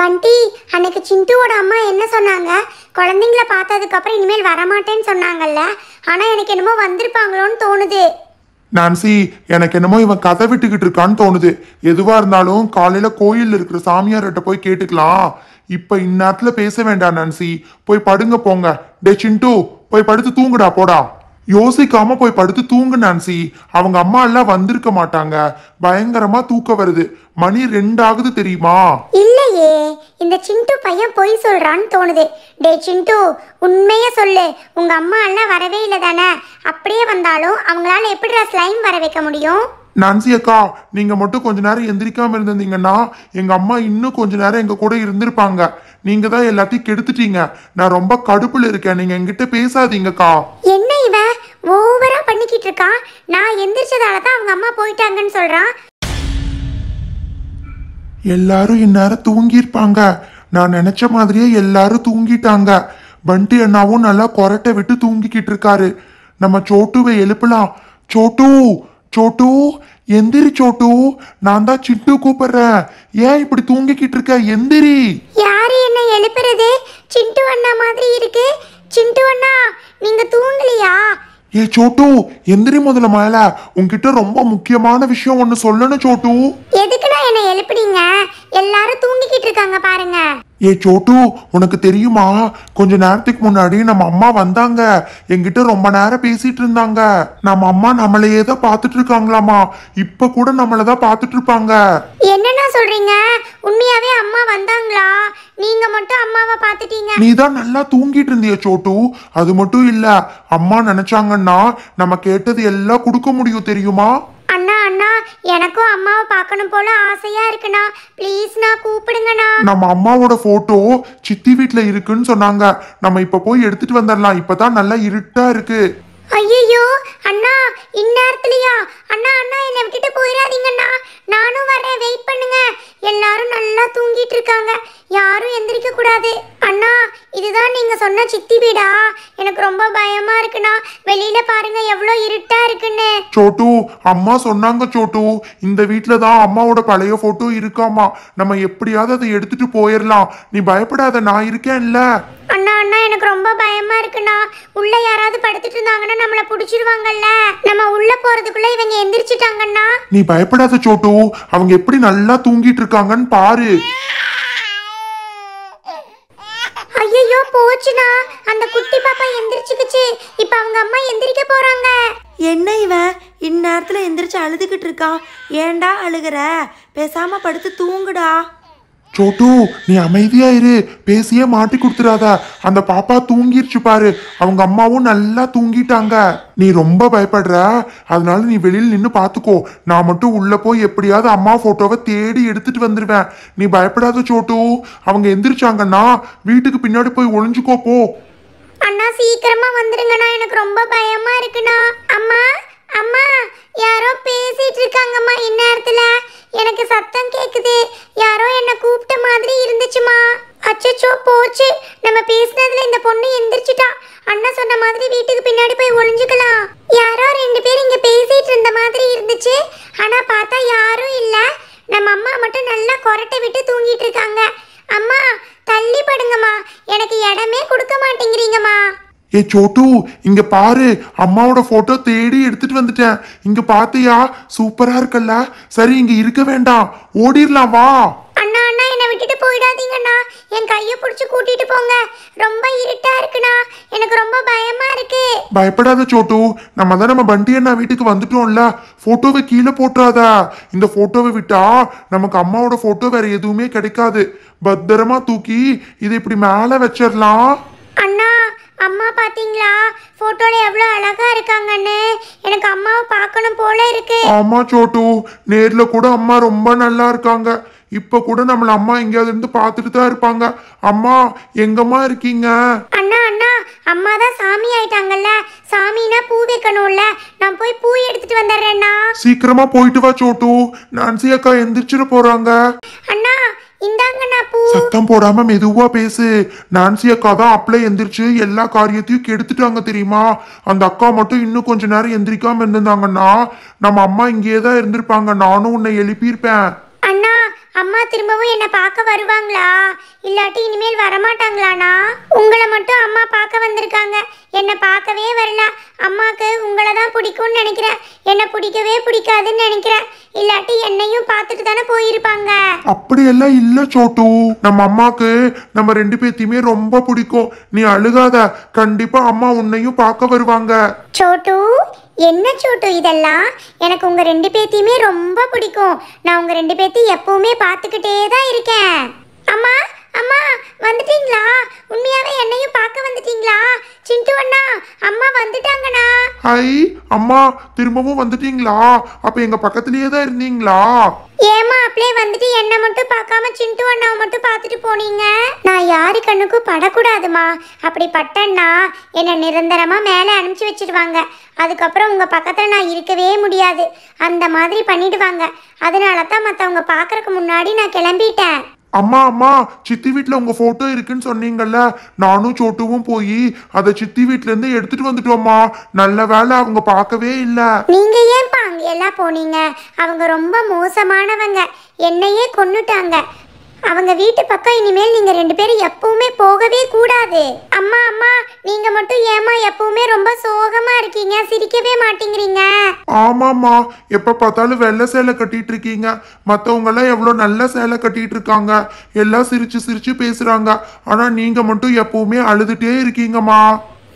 பண்டி அன்னைக்கு சிந்துவோட அம்மா என்ன சொன்னாங்க குழந்தைங்கள பார்த்ததுக்கப்புறம் இனிமேல் வரமாட்டேன்னு சொன்னாங்கல்ல ஆனால் எனக்கு என்னமோ வந்திருப்பாங்களோன்னு தோணுது நான்சி எனக்கு என்னமோ இவன் கதை விட்டுக்கிட்டு இருக்கான்னு தோணுது எதுவாக இருந்தாலும் காலையில் கோயிலில் இருக்கிற சாமியார்கிட்ட போய் கேட்டுக்கலாம் இப்போ இந்நேரத்தில் பேச வேண்டாம் நான்சி போய் படுங்க போங்க டே சிண்டு போய் படுத்து தூங்குடா போடா யோசிக்காம போய் படுத்து தூங்கு நான்சி அவங்க அம்மா எல்லாம் வந்திருக்க மாட்டாங்க பயங்கரமா தூக்க வருது மணி ரெண்டாகுது தெரியுமா இல்லையே இந்த சிண்டு பையன் பொய் சொல்றான்னு தோணுது டே சிண்டு உண்மைய சொல்லு உங்க அம்மா எல்லாம் வரவே இல்லை தானே அப்படியே வந்தாலும் அவங்களால எப்படிடா ஸ்லைம் வர வைக்க முடியும் நான்சி அக்கா நீங்க மட்டும் கொஞ்ச நேரம் எந்திரிக்காம இருந்திருந்தீங்கன்னா எங்க அம்மா இன்னும் கொஞ்ச நேரம் எங்க கூட இருந்திருப்பாங்க நீங்க தான் எல்லாத்தையும் கெடுத்துட்டீங்க நான் ரொம்ப கடுப்புல இருக்கேன் நீங்க என்கிட்ட பேசாதீங்கக்கா என்ன இவ ஓவரா பண்ணிக்கிட்டு இருக்கா நான் எந்திரிச்சதால தான் அவங்க அம்மா போயிட்டாங்கன்னு சொல்றான் எல்லாரும் இந்நேரம் தூங்கியிருப்பாங்க நான் நினைச்ச மாதிரியே எல்லாரும் தூங்கிட்டாங்க பண்டி அண்ணாவும் நல்லா கொரட்டை விட்டு தூங்கிக்கிட்டு இருக்காரு நம்ம சோட்டுவை எழுப்பலாம் சோட்டு சோட்டு எந்திரி சோட்டு நான் தான் சிட்டு கூப்பிடுறேன் ஏன் இப்படி தூங்கிக்கிட்டு இருக்க எந்திரி யாரு என்ன எழுப்புறது சிண்டு அண்ணா மாதிரி இருக்கு சிண்டு அண்ணா நீங்க தூங்கலையா ஏ சோட்டு எந்திரி முதல்ல மேல உன்கிட்ட ரொம்ப முக்கியமான விஷயம் ஒன்னு சொல்லணும் சோட்டு எதுக்கு என்னை எழுப்பிடுங்க எல்லாரும் தூங்கிக்கிட்டு இருக்காங்க பாருங்க ஏ சோட்டு உனக்கு தெரியுமா கொஞ்ச நேரத்துக்கு முன்னாடி நம்ம அம்மா வந்தாங்க என்கிட்ட ரொம்ப நேரம் பேசிட்டு இருந்தாங்க நம்ம அம்மா நம்மளையே தான் பாத்துட்டு இருக்காங்களாமா இப்ப கூட நம்மள தான் பாத்துட்டு இருப்பாங்க என்னன்னா சொல்றீங்க உண்மையாவே அம்மா வந்தாங்களா நீங்க மட்டும் அம்மாவை பாத்துட்டீங்க நீ தான் நல்லா தூங்கிட்டு இருந்திய சோட்டு அது மட்டும் இல்ல அம்மா நினைச்சாங்கன்னா நம்ம கேட்டது எல்லாம் கொடுக்க முடியும் தெரியுமா எனக்கும் அம்மாவை பார்க்கணும் போல ஆசையா இருக்குண்ணா ப்ளீஸ்ண்ணா கூப்பிடுங்கண்ணா நம்ம அம்மாவோட போட்டோ சித்தி வீட்டில் இருக்குன்னு சொன்னாங்க நம்ம இப்போ போய் எடுத்துட்டு வந்துடலாம் இப்போ தான் நல்லா இருட்டா இருக்கு ஐயோ அண்ணா இந்நேரத்துலயா அண்ணா அண்ணா என்னை விட்டுட்டு போயிடாதீங்கண்ணா நானும் வரேன் வெயிட் பண்ணுங்க எல்லாரும் நல்லா தூங்கிட்டு இருக்காங்க யாரும் எந்திரிக்க கூடாது அண்ணா இதுதான் நீங்க சொன்ன சித்தி வீடா எனக்கு ரொம்ப பயமா இருக்குண்ணா வெளியில பாருங்க எவ்வளோ இருட்டா இருக்குன்னு சோட்டு அம்மா சொன்னாங்க சோட்டு இந்த வீட்டில் தான் அம்மாவோட பழைய போட்டோ இருக்காமா நம்ம எப்படியாவது அதை எடுத்துட்டு போயிடலாம் நீ பயப்படாத நான் இருக்கேன்ல அண்ணா அண்ணா எனக்கு ரொம்ப பயமா இருக்குண்ணா உள்ள யாராவது படுத்துட்டு இருந்தாங்கன்னா நம்மள புடிச்சிருவாங்கல்ல நம்ம உள்ள போறதுக்குள்ள இவங்க எந்திரிச்சிட்டாங்கண்ணா நீ பயப்படாத சோட்டு அவங்க எப்படி நல்லா தூங்கிட்டு இருக்காங்கன்னு பாரு ஐயோ போச்சுனா அந்த குட்டி பாப்பா எந்திரிச்சுக்குச்சு இப்ப அவங்க அம்மா எந்திரிக்க போறாங்க என்ன இவன் இந்நேரத்துல எந்திரிச்சு அழுதுகிட்டு இருக்கா ஏன்டா அழுகுற பேசாம படுத்து தூங்குடா சோட்டு நீ அமைதியா இரு பேசியே மாட்டி கொடுத்துறாத அந்த பாப்பா தூங்கிருச்சு பாரு அவங்க அம்மாவும் நல்லா தூங்கிட்டாங்க நீ ரொம்ப பயப்படுற அதனால நீ வெளியில் நின்று பார்த்துக்கோ நான் மட்டும் உள்ள போய் எப்படியாவது அம்மா போட்டோவை தேடி எடுத்துட்டு வந்துடுவேன் நீ பயப்படாத சோட்டு அவங்க எந்திரிச்சாங்கன்னா வீட்டுக்கு பின்னாடி போய் ஒளிஞ்சுக்கோ போ அண்ணா சீக்கிரமா வந்துருங்கண்ணா எனக்கு ரொம்ப பயமா இருக்குண்ணா அம்மா அம்மா யாரோ பேசிட்டு இருக்காங்கம்மா இந்நேரத்துல எனக்கு சத்தம் கேக்குது யாரோ என்ன கூப்பிட்ட மாதிரி இருந்துச்சுமா அச்சச்சோ போச்சு நம்ம பேசினதுல இந்த பொண்ணு எந்திரிச்சிட்டா அண்ணா சொன்ன மாதிரி வீட்டுக்கு பின்னாடி போய் ஒளிஞ்சுக்கலாம் யாரோ ரெண்டு பேர் இங்க பேசிட்டு இருந்த மாதிரி இருந்துச்சு ஆனா பார்த்தா யாரும் இல்ல நம்ம அம்மா மட்டும் நல்லா கொரட்டை விட்டு தூங்கிட்டு இருக்காங்க அம்மா தள்ளி படுங்கம்மா எனக்கு இடமே கொடுக்க மாட்டேங்கிறீங்கம்மா ஏ சோட்டு இங்க பாரு அம்மாவோட போட்டோ தேடி எடுத்துட்டு வந்துட்டேன் இங்க பாத்தியா சூப்பரா இருக்கல்ல சரி இங்க இருக்க வேண்டாம் ஓடிடலாம் வா அண்ணா அண்ணா என்னை விட்டுட்டு போயிடாதீங்கண்ணா என் கையை பிடிச்சி கூட்டிட்டு போங்க ரொம்ப இருட்டா இருக்குண்ணா எனக்கு ரொம்ப பயமா இருக்கு பயப்படாத சோட்டு நம்ம தான் நம்ம பண்டி அண்ணா வீட்டுக்கு வந்துட்டோம்ல போட்டோவை கீழே போட்டுறாத இந்த போட்டோவை விட்டா நமக்கு அம்மாவோட போட்டோ வேற எதுவுமே கிடைக்காது பத்திரமா தூக்கி இதை இப்படி மேலே வச்சிடலாம் அம்மா பாத்தீங்களா போட்டோல எவ்வளவு அழகா இருக்காங்கன்னு எனக்கு அம்மாவை பார்க்கணும் போல இருக்கு ஆமா சோட்டு நேர்ல கூட அம்மா ரொம்ப நல்லா இருக்காங்க இப்ப கூட நம்மள அம்மா எங்கேயாவது இருந்து பார்த்துட்டு தான் இருப்பாங்க அம்மா எங்கம்மா இருக்கீங்க அண்ணா அண்ணா அம்மா தான் சாமி ஆயிட்டாங்கல்ல சாமினா பூ வைக்கணும்ல நான் போய் பூ எடுத்துட்டு வந்துடுறேன்னா சீக்கிரமா போயிட்டு வா சோட்டு நான்சி அக்கா எந்திரிச்சிட போறாங்க சத்தம் போடாம மெதுவா பேசு நான்சி அக்கா தான் அப்ளை எந்திரிச்சு எல்லா காரியத்தையும் கெடுத்துட்டாங்க தெரியுமா அந்த அக்கா மட்டும் இன்னும் கொஞ்ச நேரம் எந்திரிக்காம இருந்திருந்தாங்கன்னா நம்ம அம்மா இங்கேயே தான் இருந்திருப்பாங்க நானும் உன்னை எழுப்பியிருப்பேன் அம்மா திரும்பவும் என்னை பார்க்க வருவாங்களா இல்லாட்டி இனிமேல் வரமாட்டாங்களாண்ணா உங்களை மட்டும் அம்மா பார்க்க வந்திருக்காங்க என்னை பார்க்கவே வரல அம்மாவுக்கு உங்களை தான் பிடிக்கும்னு நினைக்கிறேன் என்னை பிடிக்கவே பிடிக்காதுன்னு நினைக்கிறேன் இல்லாட்டி என்னையும் பார்த்துட்டு தானே போயிருப்பாங்க அப்படியெல்லாம் இல்ல சோட்டு நம்ம அம்மாக்கு நம்ம ரெண்டு பேத்தையுமே ரொம்ப பிடிக்கும் நீ அழுகாத கண்டிப்பா அம்மா உன்னையும் பார்க்க வருவாங்க சோட்டு என்ன சோட்டு இதெல்லாம் எனக்கு உங்கள் ரெண்டு பேத்தையுமே ரொம்ப பிடிக்கும் நான் உங்கள் ரெண்டு பேத்தையும் எப்போவுமே பார்த்துக்கிட்டே தான் இருக்கேன் அம்மா அம்மா வந்துட்டீங்களா உண்மையாவே என்னையும் பார்க்க வந்துட்டீங்களா சிண்டு அண்ணா அம்மா வந்துட்டாங்கண்ணா ஹாய் அம்மா திரும்பவும் வந்துட்டீங்களா அப்ப எங்க பக்கத்துலயே தான் இருந்தீங்களா ஏமா அப்படியே வந்துட்டு என்ன மட்டும் பார்க்காம சிண்டு அண்ணாவை மட்டும் பார்த்துட்டு போனீங்க நான் யாரு கண்ணுக்கும் படக்கூடாதுமா அப்படி பட்டேன்னா என்னை நிரந்தரமாக மேலே அனுப்பிச்சி வச்சிடுவாங்க அதுக்கப்புறம் உங்கள் பக்கத்தில் நான் இருக்கவே முடியாது அந்த மாதிரி பண்ணிடுவாங்க அதனால தான் மற்றவங்க பார்க்கறக்கு முன்னாடி நான் கிளம்பிட்டேன் அம்மா அம்மா சித்தி வீட்டில் உங்கள் ஃபோட்டோ இருக்குன்னு சொன்னீங்கல்ல நானும் சோட்டுவும் போய் அதை சித்தி வீட்டிலேருந்து எடுத்துட்டு வந்துட்டோம்மா நல்ல வேலை அவங்க பார்க்கவே இல்லை நீங்கள் ஏன் அங்கெல்லாம் போனீங்க அவங்க ரொம்ப மோசமானவங்க என்னையே கொண்டுட்டாங்க அவங்க வீட்டு பக்கம் இனிமேல் நீங்கள் ரெண்டு பேரும் எப்பவுமே போகவே கூடாது அம்மா அம்மா நீங்க மட்டும் ஏமா எப்பவுமே ரொம்ப சோகமா இருக்கீங்க சிரிக்கவே மாட்டேங்கிறீங்க ஆமாம்மா எப்ப பார்த்தாலும் வெள்ளை சேலை கட்டிட்டு இருக்கீங்க மத்தவங்க எல்லாம் எவ்வளவு நல்ல சேலை கட்டிட்டு இருக்காங்க எல்லாம் சிரிச்சு சிரிச்சு பேசுறாங்க ஆனா நீங்க மட்டும் எப்பவுமே அழுதுட்டே இருக்கீங்கம்மா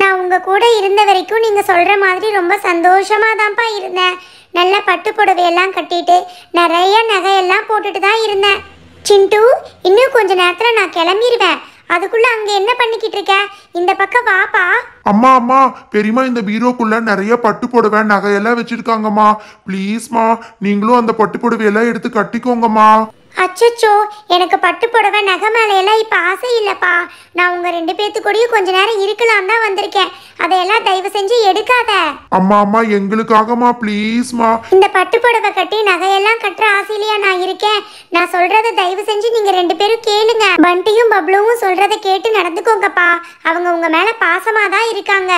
நான் உங்க கூட இருந்த வரைக்கும் நீங்க சொல்ற மாதிரி ரொம்ப சந்தோஷமா தான்ப்பா இருந்தேன் நல்லா பட்டு புடவையெல்லாம் கட்டிட்டு நிறைய நகையெல்லாம் போட்டுட்டு தான் இருந்தேன் சிண்டு இன்னும் கொஞ்ச நேரத்தில் நான் கிளம்பிடுவேன் அதுக்குள்ள அங்க என்ன பண்ணிக்கிட்டு இருக்க இந்த பக்கம் வாப்பா அம்மா அம்மா பெரியமா இந்த பீரோக்குள்ள நிறைய பட்டு புடவை நகையெல்லாம் வச்சிருக்காங்கம்மா ப்ளீஸ்மா நீங்களும் அந்த பட்டு புடவையெல்லாம் எடுத்து கட்டிக்கோங்கம்மா அச்சோ எனக்கு பட்டு புடவை நகை மேலையெல்லாம் இப்போ ஆசை இல்லைப்பா நான் உங்கள் ரெண்டு பேர்த்து கூடயும் கொஞ்ச நேரம் இருக்கலாம் தான் வந்திருக்கேன் அதையெல்லாம் தயவு செஞ்சு எடுக்காத அம்மா அம்மா எங்களுக்காகமா ப்ளீஸ்மா இந்த பட்டு புடவை கட்டி நகையெல்லாம் கட்டுற ஆசையிலையா நான் இருக்கேன் நான் சொல்கிறத தயவு செஞ்சு நீங்கள் ரெண்டு பேரும் கேளுங்க பண்டியும் பப்ளுவும் சொல்கிறத கேட்டு நடந்துக்கோங்கப்பா அவங்க உங்கள் மேலே பாசமாக தான் இருக்காங்க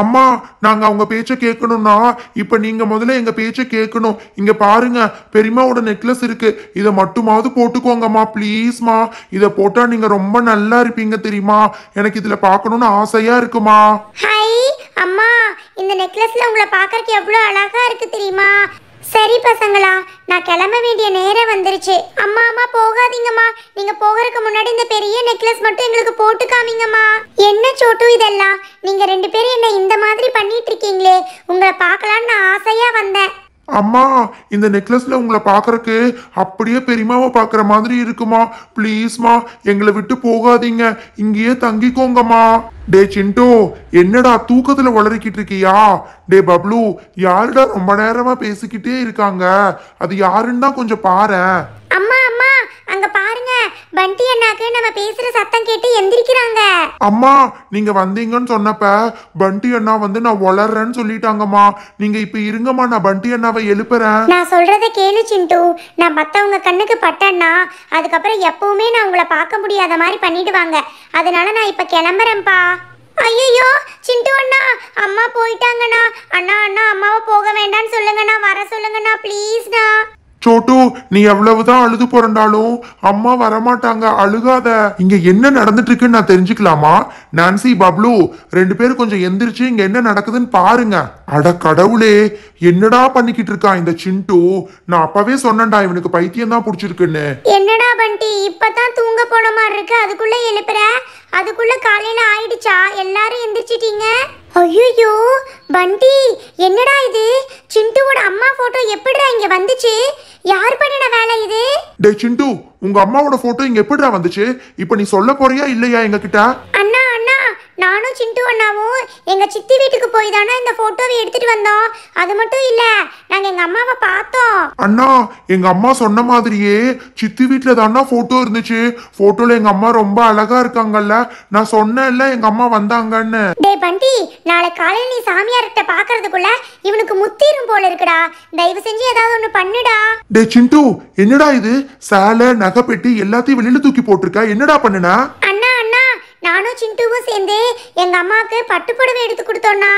அம்மா நாங்க அவங்க பேச்ச கேட்கணும்னா இப்ப நீங்க முதல்ல எங்க பேச்ச கேட்கணும் இங்க பாருங்க பெரியமாவோட நெக்லஸ் இருக்கு இதை மட்டுமாவது போட்டுக்கோங்கம்மா ப்ளீஸ்மா இதை போட்டா நீங்க ரொம்ப நல்லா இருப்பீங்க தெரியுமா எனக்கு இதுல பாக்கணும்னு ஆசையா இருக்குமா அம்மா இந்த நெக்லஸ்ல உங்களை பாக்குறதுக்கு எவ்வளவு அழகா இருக்கு தெரியுமா சரி பசங்களா நான் கிளம்ப வேண்டிய நேரம் வந்துருச்சு அம்மா அம்மா போகாதீங்கம்மா நீங்க போகிறதுக்கு முன்னாடி இந்த பெரிய நெக்லஸ் மட்டும் எங்களுக்கு போட்டு காமிங்கம்மா என்ன சோட்டு இதெல்லாம் நீங்க ரெண்டு பேரும் என்ன இந்த மாதிரி பண்ணிட்டு இருக்கீங்களே உங்களை பார்க்கலான்னு நான் ஆசையா வந்தேன் அம்மா இந்த நெக்லஸில் உங்களை பார்க்குறக்கு அப்படியே பெரியமாவை பார்க்குற மாதிரி இருக்குமா பிளீஸ்மா எங்களை விட்டு போகாதீங்க இங்கேயே தங்கிக்கோங்கம்மா டே சிண்டோ என்னடா தூக்கத்தில் வளர்க்கிட்டு இருக்கியா டே பப்ளு யாருடா ரொம்ப நேரமாக பேசிக்கிட்டே இருக்காங்க அது யாருன்னா கொஞ்சம் பாரு அம்மா அங்க பாருங்க பண்டி அண்ணாக்கு நம்ம பேசுற சத்தம் கேட்டு எந்திரிக்கிறாங்க அம்மா நீங்க வந்தீங்கன்னு சொன்னப்ப பண்டி அண்ணா வந்து நான் வளர்றேன்னு சொல்லிட்டாங்கம்மா நீங்க இப்ப இருங்கம்மா நான் பண்டி அண்ணாவை எழுப்புறேன் நான் சொல்றத கேளு சிண்டு நான் மத்தவங்க கண்ணுக்கு பட்டேன்னா அதுக்கப்புறம் எப்பவுமே நான் உங்களை பார்க்க முடியாத மாதிரி பண்ணிடுவாங்க அதனால நான் இப்ப கிளம்புறேன்ப்பா ஐயோ சிண்டு அண்ணா அம்மா போயிட்டாங்கண்ணா அண்ணா அண்ணா அம்மாவை போக வேண்டாம்னு சொல்லுங்கண்ணா வர சொல்லுங்கண்ணா ப்ளீஸ்ண்ணா சோட்டு நீ எவ்வளவுதான் அழுது போறண்டாலும் அம்மா வரமாட்டாங்க அழுகாத இங்க என்ன நடந்துட்டு இருக்குன்னு நான் தெரிஞ்சுக்கலாமா நான்சி பப்ளு ரெண்டு பேரும் கொஞ்சம் எந்திரிச்சு இங்க என்ன நடக்குதுன்னு பாருங்க அட கடவுளே என்னடா பண்ணிக்கிட்டு இருக்கான் இந்த சிண்டு நான் அப்பவே சொன்னேன்டா இவனுக்கு பைத்தியம் தான் பிடிச்சிருக்குன்னு என்னடா பண்டி இப்பதான் தூங்க போன மாதிரி இருக்கு அதுக்குள்ள எழுப்புற அதுக்குள்ள காலையில ஆயிடுச்சா எல்லாரும் எந்திரிச்சிட்டீங்க ஐயோ பண்டி என்னடா இது சிண்டுவோட அம்மா போட்டோ எப்படிடா இங்க வந்துச்சு யார் பண்ணின வேலை இது டேய் சிண்டு உங்க அம்மாவோட போட்டோ இங்க எப்படிடா வந்துச்சு இப்போ நீ சொல்ல போறியா இல்லையா எங்க கிட்ட நானும் சிண்டு அண்ணாவும் எங்கள் சித்தி வீட்டுக்கு போய் தானே இந்த ஃபோட்டோவை எடுத்துகிட்டு வந்தோம் அது மட்டும் இல்லை நாங்கள் எங்கள் அம்மாவை பார்த்தோம் அண்ணா எங்க அம்மா சொன்ன மாதிரியே சித்தி வீட்டில் தானா போட்டோ இருந்துச்சு போட்டோல எங்க அம்மா ரொம்ப அழகா இருக்காங்கல்ல நான் சொன்னேன்ல எங்க அம்மா வந்தாங்கன்னு டேய் பண்டி நாளை காலையில் நீ சாமியார்கிட்ட பாக்குறதுக்குள்ள இவனுக்கு முத்திரும் போல இருக்குடா தயவு செஞ்சு ஏதாவது ஒன்று பண்ணுடா டேய் சிண்டு என்னடா இது சேலை நகைப்பெட்டி எல்லாத்தையும் வெளியில தூக்கி போட்டிருக்க என்னடா பண்ணுனா அண்ணா நானும் சிண்டுவும் சேர்ந்து எங்கள் அம்மாவுக்கு பட்டு புடவை எடுத்து கொடுத்தோம்னா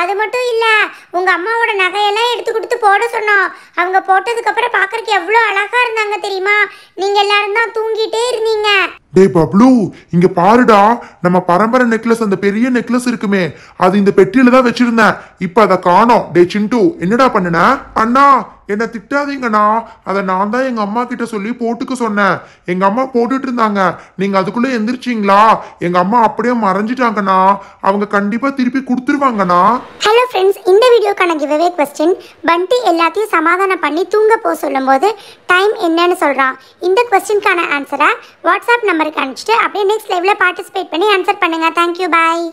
அது மட்டும் இல்லை உங்கள் அம்மாவோட நகையெல்லாம் எடுத்து கொடுத்து போட சொன்னோம் அவங்க போட்டதுக்கப்புறம் பார்க்குறக்கு எவ்வளோ அழகாக இருந்தாங்க தெரியுமா நீங்கள் எல்லாரும் தான் தூங்கிட்டே இருந்தீங்க டே பப்ளு இங்க பாருடா நம்ம பரம்பரை நெக்லஸ் அந்த பெரிய நெக்லஸ் இருக்குமே அது இந்த பெட்டியில தான் வச்சிருந்தேன் இப்ப அதை காணோம் டே சிண்டு என்னடா பண்ணுன அண்ணா என்ன திட்டாதீங்கண்ணா அதை நான் தான் எங்க அம்மா கிட்ட சொல்லி போட்டுக்க சொன்னேன் எங்க அம்மா போட்டுட்டு இருந்தாங்க நீங்க அதுக்குள்ள எந்திரிச்சிங்களா எங்க அம்மா அப்படியே மறைஞ்சிட்டாங்கண்ணா அவங்க கண்டிப்பா திருப்பி கொடுத்துருவாங்கண்ணா ஹலோ ஃப்ரெண்ட்ஸ் இந்த வீடியோக்கான கிவ்அவே கொஸ்டின் பண்டி எல்லாத்தையும் சமாதானம் பண்ணி தூங்க போக சொல்லும்போது டைம் என்னன்னு சொல்றான் இந்த கொஸ்டினுக்கான ஆன்சரை வாட்ஸ்அப் நம்பர் நம்பருக்கு அனுப்பிச்சிட்டு அப்படியே நெக்ஸ்ட் லைவ்ல பார்ட்டிசிபேட் பண்ணி ஆன்சர் பண்ணுங்கள் தேங்க்யூ பாய்